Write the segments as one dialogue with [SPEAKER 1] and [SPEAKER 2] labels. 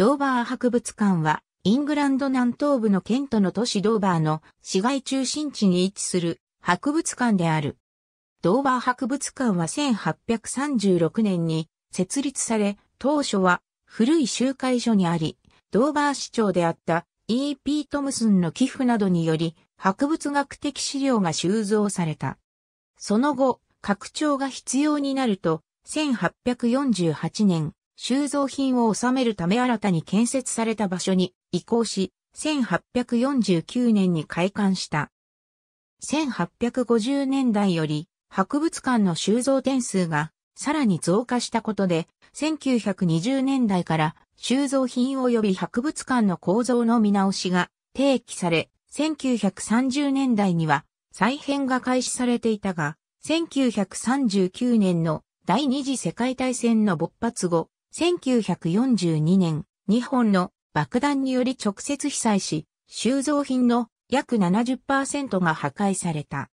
[SPEAKER 1] ドーバー博物館は、イングランド南東部のケントの都市ドーバーの市街中心地に位置する博物館である。ドーバー博物館は1836年に設立され、当初は古い集会所にあり、ドーバー市長であった E.P. トムスンの寄付などにより、博物学的資料が収蔵された。その後、拡張が必要になると、1848年、収蔵品を収めるため新たに建設された場所に移行し、1849年に開館した。1850年代より博物館の収蔵点数がさらに増加したことで、1920年代から収蔵品及び博物館の構造の見直しが提起され、1930年代には再編が開始されていたが、1939年の第二次世界大戦の勃発後、1942年、日本の爆弾により直接被災し、収蔵品の約70%が破壊された。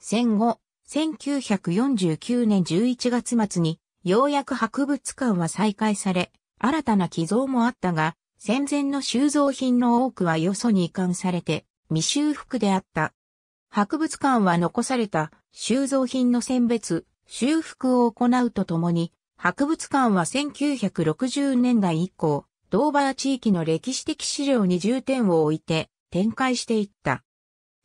[SPEAKER 1] 戦後、1949年11月末に、ようやく博物館は再開され、新たな寄贈もあったが、戦前の収蔵品の多くはよそに移管されて、未修復であった。博物館は残された収蔵品の選別、修復を行うとともに、博物館は1960年代以降、ドーバー地域の歴史的資料に重点を置いて展開していった。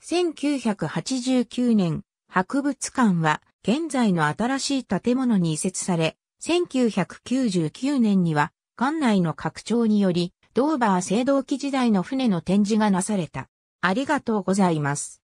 [SPEAKER 1] 1989年、博物館は現在の新しい建物に移設され、1999年には館内の拡張により、ドーバー青銅器時代の船の展示がなされた。ありがとうございま
[SPEAKER 2] す。